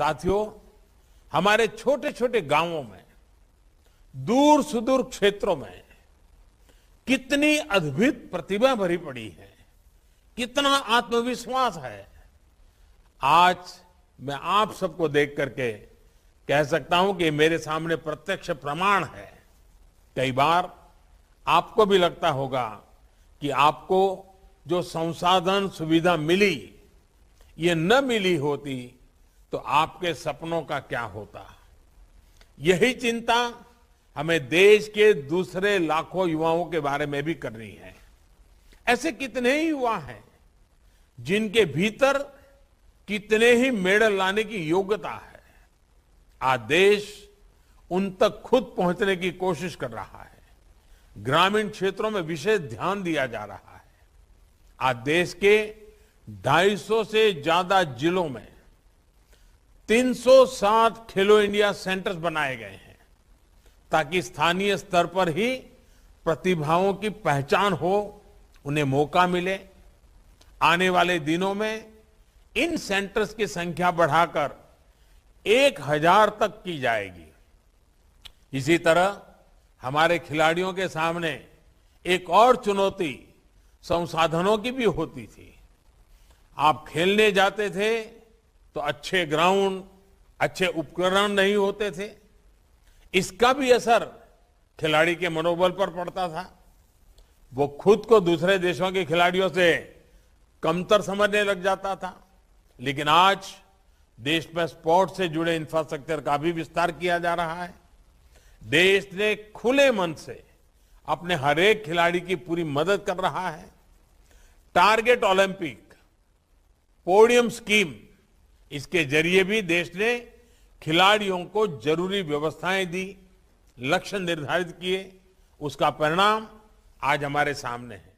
साथियों हमारे छोटे छोटे गांवों में दूर सुदूर क्षेत्रों में कितनी अद्भुत प्रतिभा भरी पड़ी है कितना आत्मविश्वास है आज मैं आप सबको देख करके कह सकता हूं कि मेरे सामने प्रत्यक्ष प्रमाण है कई बार आपको भी लगता होगा कि आपको जो संसाधन सुविधा मिली ये न मिली होती तो आपके सपनों का क्या होता यही चिंता हमें देश के दूसरे लाखों युवाओं के बारे में भी करनी है ऐसे कितने ही युवा हैं जिनके भीतर कितने ही मेडल लाने की योग्यता है आज देश उन तक खुद पहुंचने की कोशिश कर रहा है ग्रामीण क्षेत्रों में विशेष ध्यान दिया जा रहा है आज देश के 250 से ज्यादा जिलों में 307 खेलो इंडिया सेंटर्स बनाए गए हैं ताकि स्थानीय स्तर पर ही प्रतिभाओं की पहचान हो उन्हें मौका मिले आने वाले दिनों में इन सेंटर्स की संख्या बढ़ाकर एक हजार तक की जाएगी इसी तरह हमारे खिलाड़ियों के सामने एक और चुनौती संसाधनों की भी होती थी आप खेलने जाते थे तो अच्छे ग्राउंड अच्छे उपकरण नहीं होते थे इसका भी असर खिलाड़ी के मनोबल पर पड़ता था वो खुद को दूसरे देशों के खिलाड़ियों से कमतर समझने लग जाता था लेकिन आज देश में स्पोर्ट्स से जुड़े इंफ्रास्ट्रक्चर का भी विस्तार किया जा रहा है देश ने खुले मन से अपने हरेक खिलाड़ी की पूरी मदद कर रहा है टारगेट ओलंपिक पोडियम स्कीम इसके जरिए भी देश ने खिलाड़ियों को जरूरी व्यवस्थाएं दी लक्ष्य निर्धारित किए उसका परिणाम आज हमारे सामने है